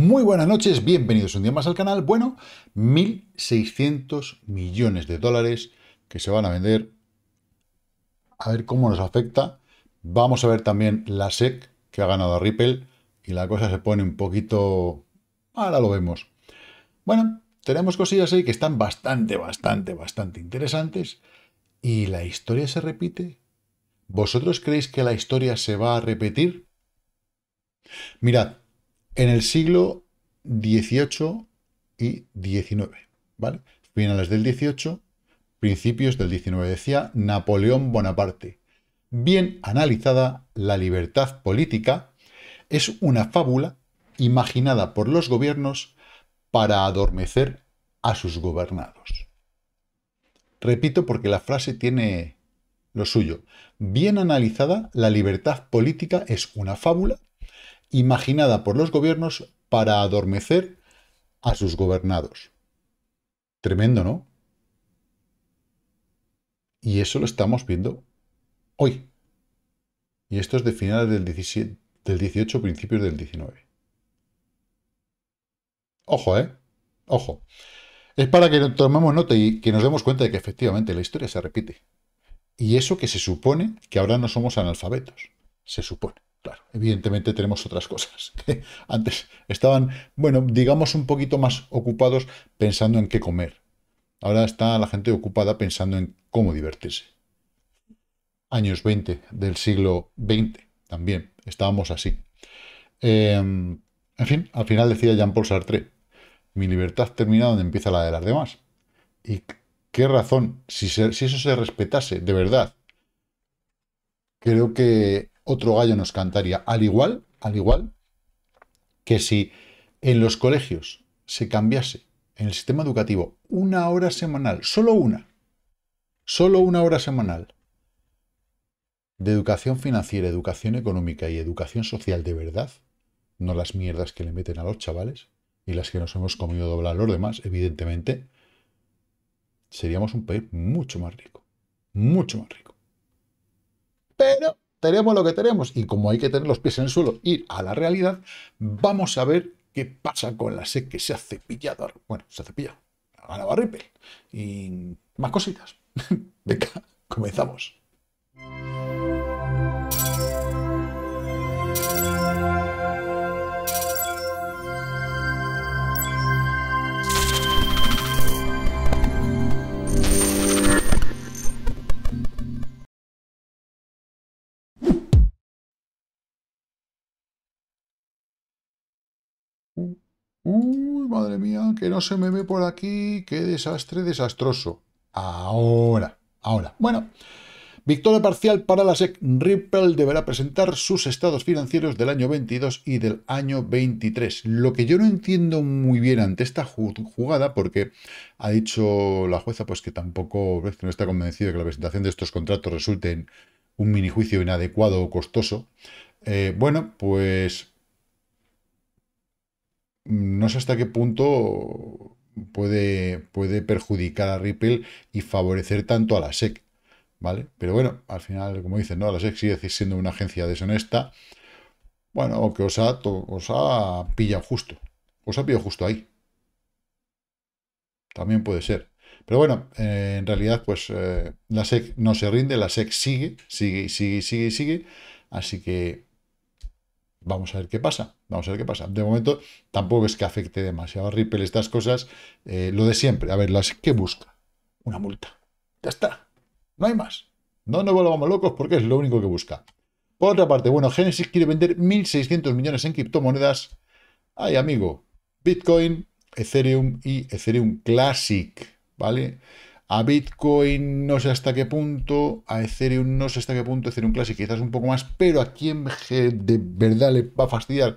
Muy buenas noches, bienvenidos un día más al canal. Bueno, 1.600 millones de dólares que se van a vender. A ver cómo nos afecta. Vamos a ver también la SEC que ha ganado a Ripple y la cosa se pone un poquito... Ahora lo vemos. Bueno, tenemos cosillas ahí que están bastante, bastante, bastante interesantes. ¿Y la historia se repite? ¿Vosotros creéis que la historia se va a repetir? Mirad, en el siglo XVIII y XIX, Finales del XVIII, principios del XIX, decía Napoleón Bonaparte. Bien analizada, la libertad política es una fábula imaginada por los gobiernos para adormecer a sus gobernados. Repito porque la frase tiene lo suyo. Bien analizada, la libertad política es una fábula imaginada por los gobiernos para adormecer a sus gobernados. Tremendo, ¿no? Y eso lo estamos viendo hoy. Y esto es de finales del, 17, del 18, principios del 19. Ojo, ¿eh? Ojo. Es para que tomemos nota y que nos demos cuenta de que efectivamente la historia se repite. Y eso que se supone que ahora no somos analfabetos. Se supone claro, evidentemente tenemos otras cosas que antes estaban, bueno, digamos un poquito más ocupados pensando en qué comer. Ahora está la gente ocupada pensando en cómo divertirse. Años 20 del siglo XX también, estábamos así. Em, en fin, al final decía Jean-Paul Sartre, mi libertad termina donde empieza la de las demás. Y qué razón, si, si eso se respetase de verdad, creo que otro gallo nos cantaría. Al igual, al igual que si en los colegios se cambiase en el sistema educativo una hora semanal, solo una, solo una hora semanal de educación financiera, educación económica y educación social de verdad, no las mierdas que le meten a los chavales y las que nos hemos comido doblar los demás, evidentemente, seríamos un país mucho más rico, mucho más rico. Pero tenemos lo que tenemos y como hay que tener los pies en el suelo, ir a la realidad, vamos a ver qué pasa con la SEC que se ha cepillado. Bueno, se cepilla a la barripe y más cositas. Venga, comenzamos. mía, que no se me ve por aquí, qué desastre desastroso. Ahora, ahora. Bueno, victoria parcial para la SEC. Ripple deberá presentar sus estados financieros del año 22 y del año 23. Lo que yo no entiendo muy bien ante esta jugada, porque ha dicho la jueza pues que tampoco no está convencido de que la presentación de estos contratos resulte en un minijuicio inadecuado o costoso. Eh, bueno, pues no sé hasta qué punto puede, puede perjudicar a Ripple y favorecer tanto a la SEC. ¿Vale? Pero bueno, al final, como dicen, ¿no? La SEC sigue siendo una agencia deshonesta. Bueno, que os ha, pillado justo. Os ha pillado justo ahí. También puede ser. Pero bueno, eh, en realidad, pues eh, la SEC no se rinde, la SEC sigue, sigue, sigue, sigue, sigue. Así que Vamos a ver qué pasa, vamos a ver qué pasa. De momento tampoco es que afecte demasiado a Ripple estas cosas, eh, lo de siempre. A ver, ¿qué busca? Una multa. Ya está, no hay más. No nos volvamos locos porque es lo único que busca. Por otra parte, bueno, Genesis quiere vender 1.600 millones en criptomonedas. Ay, amigo, Bitcoin, Ethereum y Ethereum Classic, ¿vale? A Bitcoin no sé hasta qué punto, a Ethereum no sé hasta qué punto, Ethereum Classic quizás un poco más, pero a quién de verdad le va a fastidiar.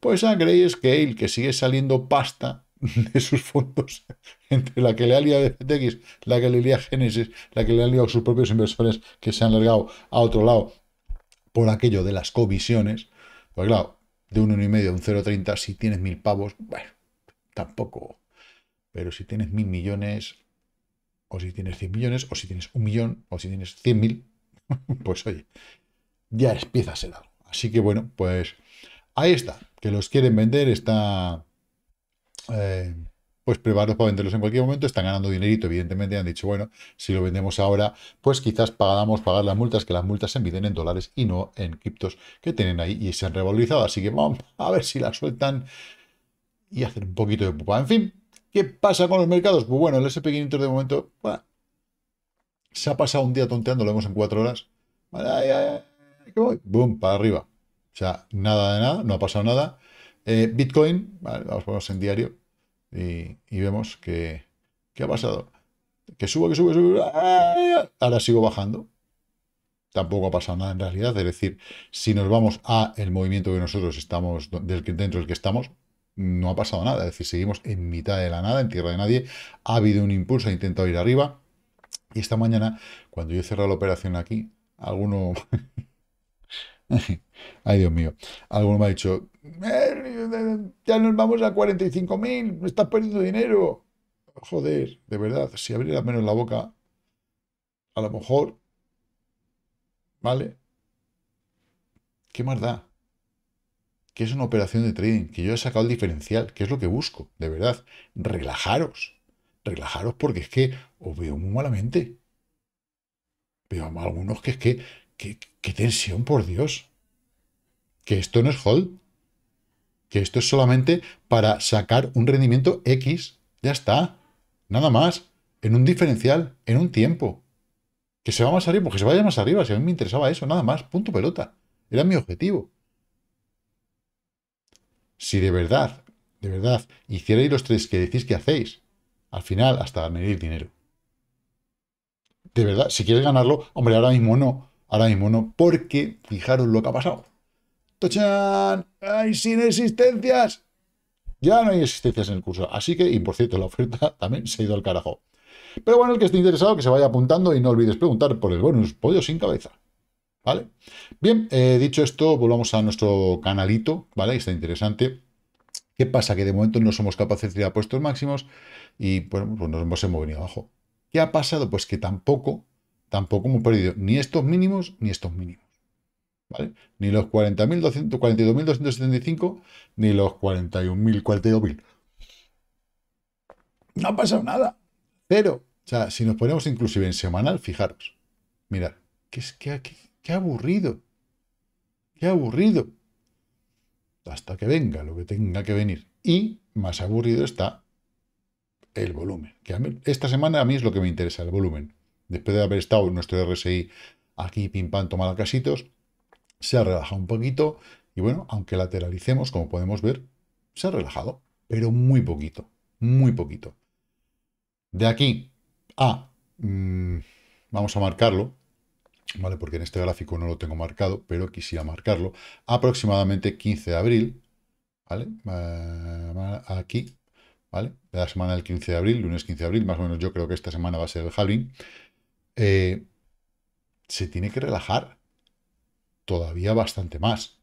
Pues a Grayscale, que sigue saliendo pasta de sus fondos, entre la que le ha liado FTX, la que le a Genesis, la que le ha liado sus propios inversores que se han largado a otro lado por aquello de las comisiones. Pues claro, de un 1,5 a un 0,30, si tienes mil pavos, bueno, tampoco. Pero si tienes mil millones, o si tienes 100 millones, o si tienes un millón, o si tienes mil pues oye, ya es el el Así que bueno, pues ahí está, que los quieren vender, está... Eh, pues preparados para venderlos en cualquier momento, están ganando dinerito, evidentemente han dicho, bueno, si lo vendemos ahora, pues quizás pagamos pagar las multas, que las multas se miden en dólares y no en criptos que tienen ahí y se han revalorizado, así que vamos a ver si las sueltan y hacen un poquito de pupa. En fin, ¿Qué pasa con los mercados? Pues bueno, el SP500 de momento se ha pasado un día tonteando, lo vemos en cuatro horas. ¡Bum! para arriba. O sea, nada de nada, no ha pasado nada. Eh, Bitcoin, vamos a ponerlo en diario y, vemos que, ¿qué ha pasado. Que subo, que sube, sube. ¡ah! Ahora sigo bajando. Tampoco ha pasado nada en realidad. Es decir, si nos vamos a el movimiento que nosotros estamos, dentro del que estamos, no ha pasado nada. Es decir, seguimos en mitad de la nada, en tierra de nadie. Ha habido un impulso, ha intentado ir arriba. Y esta mañana, cuando yo he cerrado la operación aquí, alguno... Ay, Dios mío. Alguno me ha dicho, eh, ya nos vamos a 45.000, me estás perdiendo dinero. Joder, de verdad, si abriera menos la boca, a lo mejor, ¿vale? ¿Qué más da? que es una operación de trading, que yo he sacado el diferencial, que es lo que busco, de verdad. Relajaros, relajaros porque es que os veo muy malamente. Veo a algunos que es que, que, tensión, por Dios. Que esto no es hold, que esto es solamente para sacar un rendimiento X, ya está, nada más, en un diferencial, en un tiempo. Que se va más arriba, porque se vaya más arriba, si a mí me interesaba eso, nada más, punto pelota. Era mi objetivo si de verdad, de verdad, hicierais los tres que decís que hacéis, al final hasta medir dinero. De verdad, si quieres ganarlo, hombre, ahora mismo no, ahora mismo no, porque fijaros lo que ha pasado. ¡Tochan! ¡Ay, sin existencias! Ya no hay existencias en el curso. Así que, y por cierto, la oferta también se ha ido al carajo. Pero bueno, el que esté interesado, que se vaya apuntando y no olvides preguntar por el bonus pollo sin cabeza. ¿Vale? Bien, eh, dicho esto, volvamos a nuestro canalito, ¿vale? Está interesante. ¿Qué pasa? Que de momento no somos capaces de ir puestos máximos y bueno, pues nos hemos venido abajo. ¿Qué ha pasado? Pues que tampoco, tampoco hemos perdido ni estos mínimos ni estos mínimos. ¿Vale? Ni los 42.275 ni los 41.000, 42.000. No ha pasado nada. Pero, o sea, si nos ponemos inclusive en semanal, fijaros, mirad, ¿qué es que aquí? Qué aburrido. Qué aburrido. Hasta que venga lo que tenga que venir. Y más aburrido está el volumen. Que esta semana a mí es lo que me interesa, el volumen. Después de haber estado en nuestro RSI aquí pim pam casitos, se ha relajado un poquito y bueno, aunque lateralicemos, como podemos ver, se ha relajado, pero muy poquito, muy poquito. De aquí a, mm, vamos a marcarlo, ¿vale? Porque en este gráfico no lo tengo marcado, pero quisiera marcarlo, aproximadamente 15 de abril, ¿vale? Eh, aquí, ¿vale? La semana del 15 de abril, lunes 15 de abril, más o menos yo creo que esta semana va a ser el halving, eh, se tiene que relajar todavía bastante más.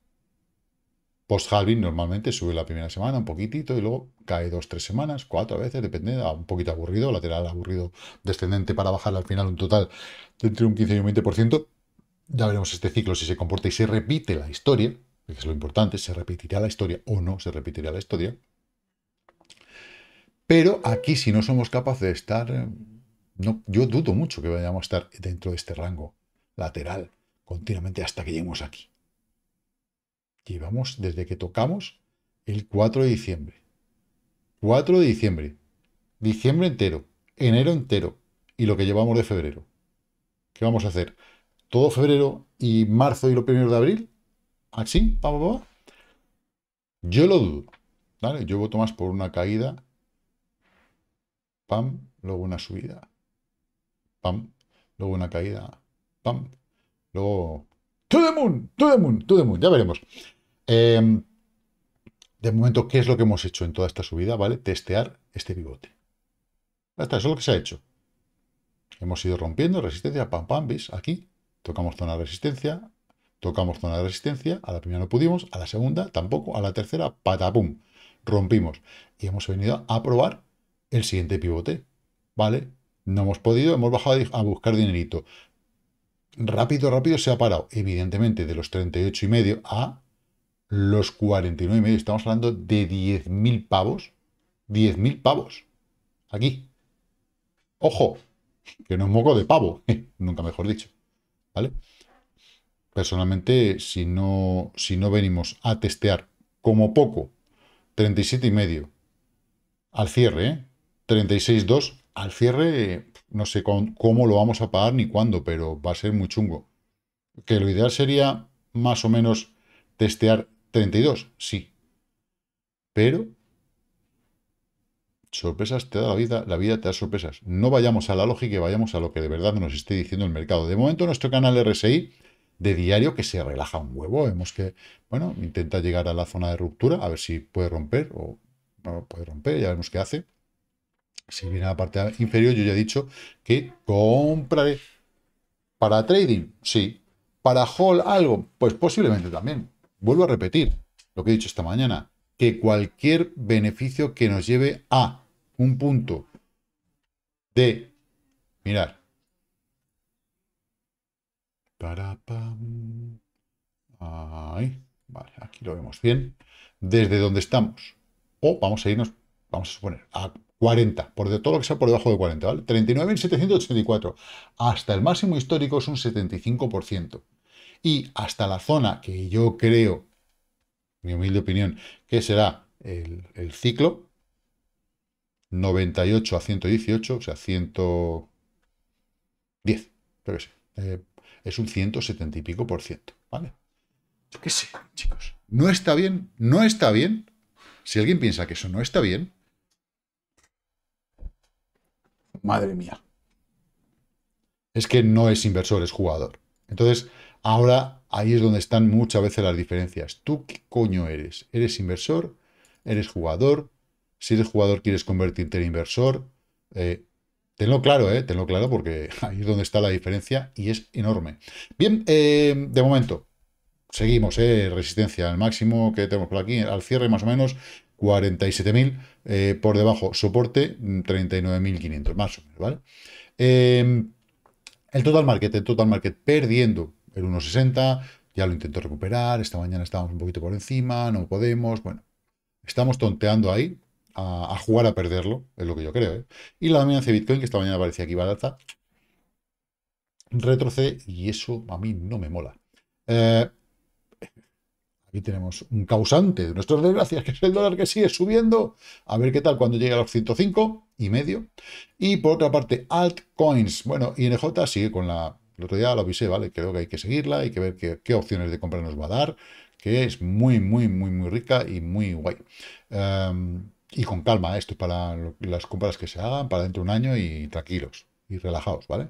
Post-halving normalmente sube la primera semana un poquitito y luego cae dos, tres semanas, cuatro veces, depende, un poquito aburrido, lateral aburrido, descendente para bajar al final un total de entre un 15 y un 20%. Ya veremos este ciclo si se comporta y se repite la historia, que es lo importante, se repetirá la historia o no se repetirá la historia. Pero aquí si no somos capaces de estar, eh, no, yo dudo mucho que vayamos a estar dentro de este rango lateral continuamente hasta que lleguemos aquí. Llevamos desde que tocamos el 4 de diciembre. 4 de diciembre. Diciembre entero. Enero entero. Y lo que llevamos de febrero. ¿Qué vamos a hacer? ¿Todo febrero y marzo y lo primero de abril? ¿Así? ¿Pa, pa, Yo lo dudo. ¿vale? Yo voto más por una caída. Pam. Luego una subida. Pam. Luego una caída. Pam. Luego... todo el mundo, ¡To el mundo, ¡To el mundo, Ya veremos. Em, de momento, ¿qué es lo que hemos hecho en toda esta subida? ¿Vale? Testear este pivote. eso es lo que se ha hecho. Hemos ido rompiendo resistencia, pam, pam, ¿veis? Aquí tocamos zona de resistencia, tocamos zona de resistencia, a la primera no pudimos, a la segunda tampoco, a la tercera, patapum, rompimos. Y hemos venido a probar el siguiente pivote, ¿vale? No hemos podido, hemos bajado a buscar dinerito. Rápido, rápido se ha parado, evidentemente, de los 38 y medio a los 49 y medio. Estamos hablando de 10.000 pavos. 10.000 pavos. Aquí. Ojo, que no es moco de pavo, nunca mejor dicho. ¿Vale? Personalmente, si no, si no venimos a testear como poco 37 y medio al cierre, 36.2 ¿eh? al cierre, no sé cómo lo vamos a pagar ni cuándo, pero va a ser muy chungo. Que lo ideal sería más o menos testear 32, sí. Pero, sorpresas te da la vida, la vida te da sorpresas. No vayamos a la lógica y vayamos a lo que de verdad nos esté diciendo el mercado. De momento, nuestro canal RSI de diario que se relaja un huevo. Vemos que, bueno, intenta llegar a la zona de ruptura, a ver si puede romper o no puede romper, ya vemos qué hace. Si viene a la parte inferior, yo ya he dicho que compraré. ¿Para trading? Sí. ¿Para haul algo? Pues posiblemente también. Vuelvo a repetir lo que he dicho esta mañana, que cualquier beneficio que nos lleve a un punto de... Mirar. Para, Ahí. aquí lo vemos bien. Desde donde estamos. O vamos a irnos, vamos a suponer, a 40, por de todo lo que sea por debajo de 40, ¿vale? 39.784. Hasta el máximo histórico es un 75% y hasta la zona que yo creo, mi humilde opinión, que será el, ciclo, 98 a 118, o sea, 110, creo que eh, es un 170 y pico por ciento, ¿vale? qué sé, chicos. No está bien, no está bien. Si alguien piensa que eso no está bien, madre mía. Es que no es inversor, es jugador. Entonces, Ahora ahí es donde están muchas veces las diferencias. ¿Tú qué coño eres? ¿Eres inversor? ¿Eres jugador? Si eres jugador quieres convertirte en inversor. Eh, tenlo claro, eh, tenlo claro porque ahí es donde está la diferencia y es enorme. Bien, eh, de momento, seguimos, eh, resistencia al máximo que tenemos por aquí, al cierre más o menos 47.000 eh, por debajo, soporte 39.500 mm, más o menos, ¿vale? el total market, el total market perdiendo el 1,60, ya lo intentó recuperar, esta mañana estábamos un poquito por encima, no podemos, bueno, estamos tonteando ahí a, jugar a perderlo, es lo que yo creo. ¿eh? Y la dominancia de Bitcoin, que esta mañana parecía aquí barata, retrocede y eso a mí no me mola. Eh, aquí tenemos un causante de nuestras desgracias, que es el dólar que sigue subiendo. A ver qué tal cuando llegue a los 105 y medio. Y por otra parte, altcoins. Bueno, INJ sigue con la el otro día lo avisé, ¿vale? Creo que hay que seguirla, hay que ver qué, opciones de compra nos va a dar, que es muy, muy, muy, muy rica y muy guay. Em, y con calma, esto es para las compras que se hagan, para dentro de un año y tranquilos y relajados, ¿vale?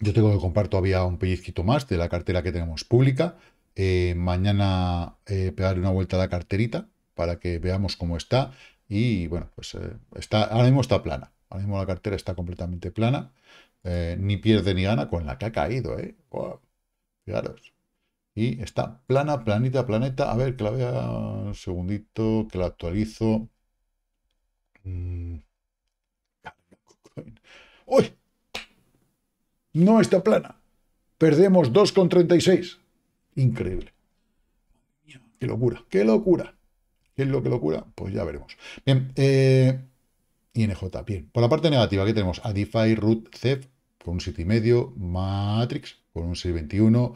Yo tengo que comprar todavía un pellizquito más de la cartera que tenemos pública. Eh, mañana eh, pegaré una vuelta a la carterita para que veamos cómo está. Y bueno, pues eh, está, ahora mismo está plana. Ahora mismo la cartera está completamente plana. Eh, ni pierde ni gana con la que ha caído, ¿eh? Fijaros. Y está plana, planita, planeta. A ver, que la vea un segundito, que la actualizo. Mm. ¡Uy! No está plana. Perdemos 2,36. Increíble. ¡Qué locura! ¡Qué locura! ¿Qué es lo que locura? Pues ya veremos. Bien, eh, INJ, bien. Por la parte negativa, aquí tenemos? DeFi Root, CEF, con un medio Matrix con un 6,21,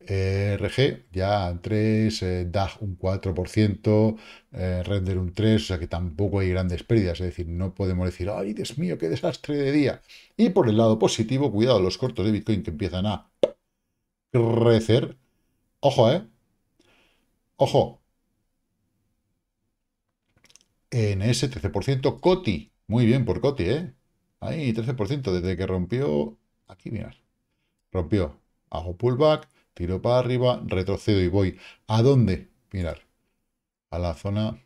RG ya 3, eh, DAG un 4%, eh, Render un 3, o sea que tampoco hay grandes pérdidas, es decir, no podemos decir, ay, Dios mío, qué desastre de día. Y por el lado positivo, cuidado, los cortos de Bitcoin que empiezan a crecer. Ojo, ¿eh? Ojo. En ese 13%, COTI. Muy bien por COTI, ¿eh? Ahí, 13%, desde que rompió... Aquí, mirad. Rompió. Hago pullback, tiro para arriba, retrocedo y voy. ¿A dónde? mirar? A la zona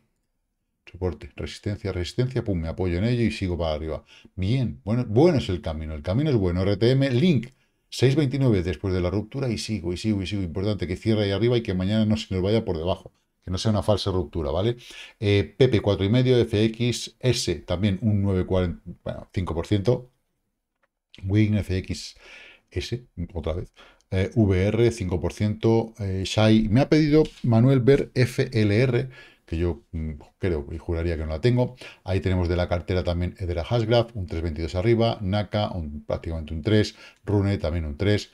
soporte, resistencia, resistencia, pum, me apoyo en ello y sigo para arriba. Bien, bueno, bueno es el camino, el camino es bueno. RTM, link, 6.29 después de la ruptura y sigo, y sigo, y sigo. Importante que cierre ahí arriba y que mañana no se nos vaya por debajo que no sea una falsa ruptura, ¿vale? Eh, PP 4,5, FX, también un 9, bueno, 5%, WIN, FXS, otra vez, eh, VR 5%, eh, Shai, me ha pedido Manuel ver FLR, que yo mm, creo y juraría que no la tengo, ahí tenemos de la cartera también Edera Hasgraph, un 3,22 arriba, Naka, un, prácticamente un 3, Rune también un 3,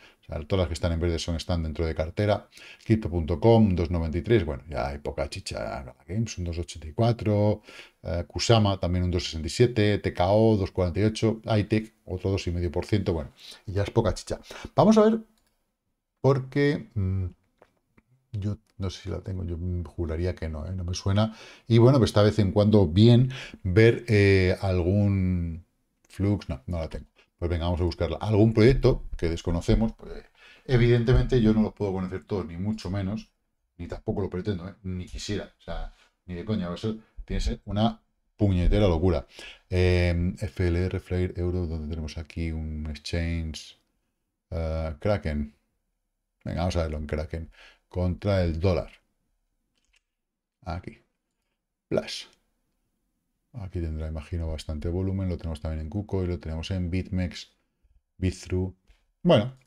todas las que están en verde son, están dentro de cartera. Crypto.com, 2.93, bueno, ya hay poca chicha. Games, un 2.84. Eh, Kusama, también un 2.67. TKO, 2.48. ITEC, otro 2,5%. Bueno, ya es poca chicha. Vamos a ver, porque... qué... Mm, yo no sé si la tengo, yo juraría que no, ¿eh? no me suena. Y bueno, pues está de vez en cuando bien ver eh, algún flux, no, no la tengo pues venga, vamos a buscarla. Algún proyecto que desconocemos, pues, evidentemente yo no los puedo conocer todos, ni mucho menos, ni tampoco lo pretendo, ¿eh? ni quisiera, o sea, ni de coña, eso tiene ser una puñetera locura. Eh, em, FLR, Flare, Euro, donde tenemos aquí un exchange ah, Kraken. Venga, vamos a verlo en Kraken. Contra el dólar. Aquí. Flash. Aquí tendrá, imagino, bastante volumen. Lo tenemos también en y lo tenemos en BitMEX, Bitthru. Bueno,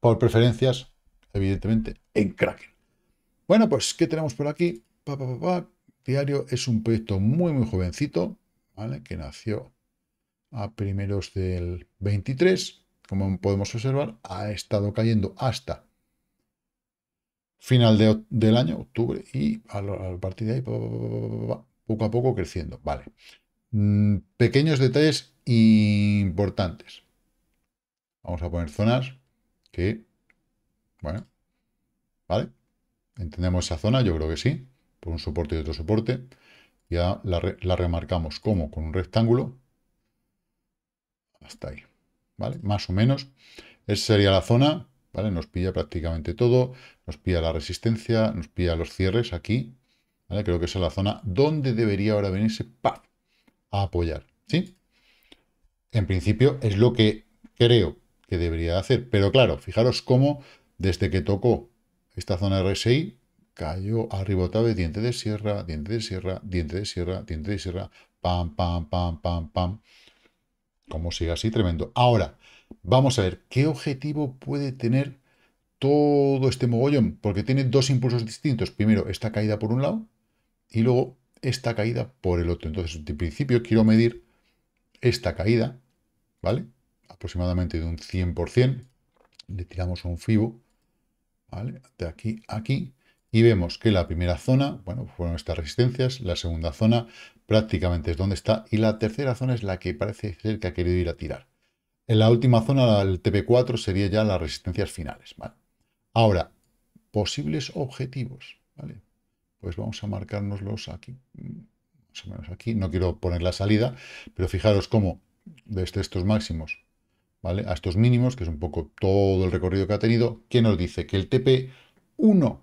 por preferencias, evidentemente, en Kraken. Bueno, pues, ¿qué tenemos por aquí? Diario es un proyecto muy, muy jovencito, ¿vale? Que nació a primeros del 23, como podemos observar, ha estado cayendo hasta final del año, octubre, y a, partir de ahí poco a poco creciendo. Vale. Mm, pequeños detalles importantes. Vamos a poner zonas que, bueno, ¿vale? Entendemos esa zona, yo creo que sí, por un soporte y otro soporte. Ya la, la remarcamos como con un rectángulo. Hasta ahí, ¿vale? Más o menos. Esa sería la zona, ¿vale? Nos pilla prácticamente todo, nos pilla la resistencia, nos pilla los cierres aquí, Creo que esa es la zona donde debería ahora venirse a apoyar. ¿Sí? En principio es lo que creo que debería hacer. Pero claro, fijaros cómo desde que tocó esta zona RSI cayó arriba otra diente de sierra, diente de sierra, diente de sierra, diente de sierra, pam, pam, pam, pam, pam. Como sigue así, tremendo. Ahora, vamos a ver, ¿qué objetivo puede tener todo este mogollón? Porque tiene dos impulsos distintos. Primero, esta caída por un lado, y luego esta caída por el otro. Entonces, en principio quiero medir esta caída, ¿vale? Aproximadamente de un 100%. Le tiramos un FIBO, ¿vale? De aquí a aquí. Y vemos que la primera zona, bueno, fueron estas resistencias. La segunda zona prácticamente es donde está. Y la tercera zona es la que parece ser que ha querido ir a tirar. En la última zona, el TP4, sería ya las resistencias finales, ¿vale? Ahora, posibles objetivos, ¿vale? pues vamos a marcárnoslos aquí, más o menos aquí. No quiero poner la salida, pero fijaros cómo desde este, estos máximos ¿vale? a estos mínimos, que es un poco todo el recorrido que ha tenido, que nos dice que el TP1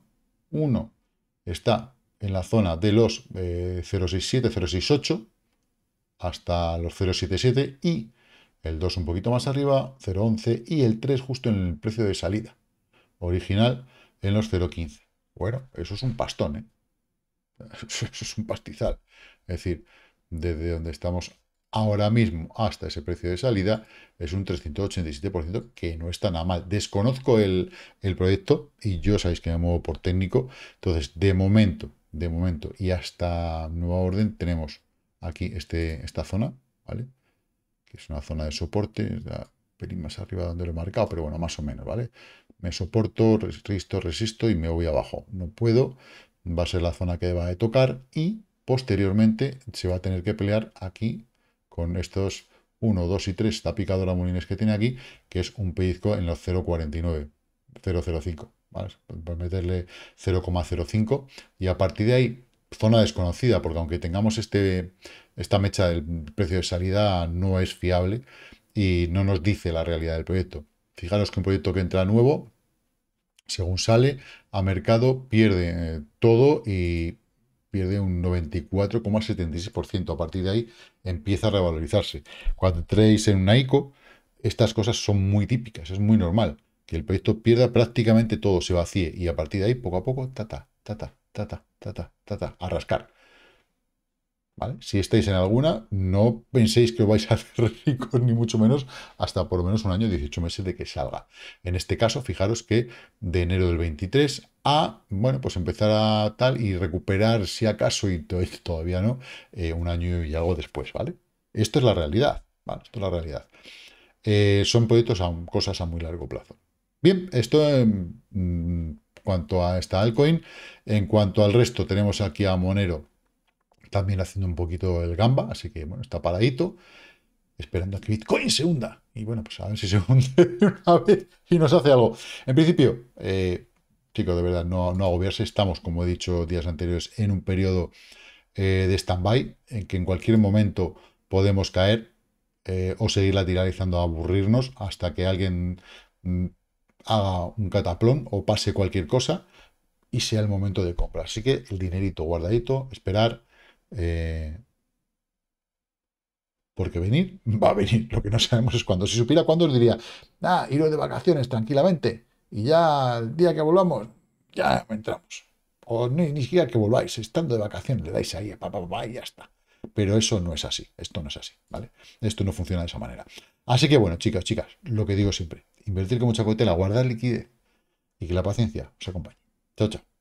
está en la zona de los 067, eh, 068 hasta los 077 y el 2 un poquito más arriba, 011 y el 3 justo en el precio de salida original en los 015. Bueno, eso es un pastón, ¿eh? Eso, es un pastizal. Es decir, desde donde estamos ahora mismo hasta ese precio de salida es un 387% que no está nada mal. Desconozco el, proyecto y yo sabéis que me muevo por técnico. Entonces, de momento, de momento y hasta nueva orden tenemos aquí este, esta zona, ¿vale? Que es una zona de soporte, un más arriba donde lo he marcado, pero bueno, más o menos, ¿vale? Me soporto, resisto, resisto y me voy abajo. No puedo, va a ser la zona que va a tocar y posteriormente se va a tener que pelear aquí con estos 1, 2 y 3, picado la Molines que tiene aquí, que es un pellizco en los 0,49, 0,05, ¿vale? Para meterle 0,05 y a partir de ahí, zona desconocida, porque aunque tengamos este, esta mecha del precio de salida no es fiable y no nos dice la realidad del proyecto. Fijaros que un proyecto que entra nuevo, según sale a mercado, pierde eh, todo y pierde un 94,76%. A partir de ahí empieza a revalorizarse. Cuando entréis en una ICO, estas cosas son muy típicas, es muy normal que el proyecto pierda prácticamente todo, se vacíe y a partir de ahí, poco a poco, tata, tata, tata, tata, ta, a rascar. Si estáis en alguna, no penséis que os vais a hacer ricos, ni mucho menos, hasta por lo menos un año, 18 meses de que salga. En este caso, fijaros que de enero del 23 a, bueno, pues empezar a tal y recuperar, si acaso, y todavía no, eh, un año y algo después, ¿vale? Esto es la realidad, ¿vale? Esto es la realidad. Eh, son proyectos a cosas a muy largo plazo. Bien, esto en em, mm, cuanto a esta altcoin. En cuanto al resto, tenemos aquí a Monero, también haciendo un poquito el gamba, así que bueno, está paradito, esperando a que Bitcoin se hunda. Y bueno, pues a ver si se hunde una vez y nos hace algo. En principio, eh, chicos, de verdad, no, no agobiarse. Estamos, como he dicho días anteriores, en un periodo eh, de stand-by, en que en cualquier momento podemos caer eh, o seguir lateralizando a aburrirnos hasta que alguien mm, haga un cataplón o pase cualquier cosa y sea el momento de compra. Así que el dinerito guardadito, esperar, eh, porque venir, va a venir. Lo que no sabemos es cuándo. Si supiera cuándo, os diría, ah, iros de vacaciones tranquilamente. Y ya el día que volvamos, ya entramos. O ni, siquiera que volváis, estando de vacaciones, le dais ahí, a papá, y ya está. Pero eso no es así, esto no es así, ¿vale? Esto no funciona de esa manera. Así que bueno, chicas, chicas, lo que digo siempre, invertir con mucha cautela, guardar liquidez y que la paciencia os acompañe. Chao, chao.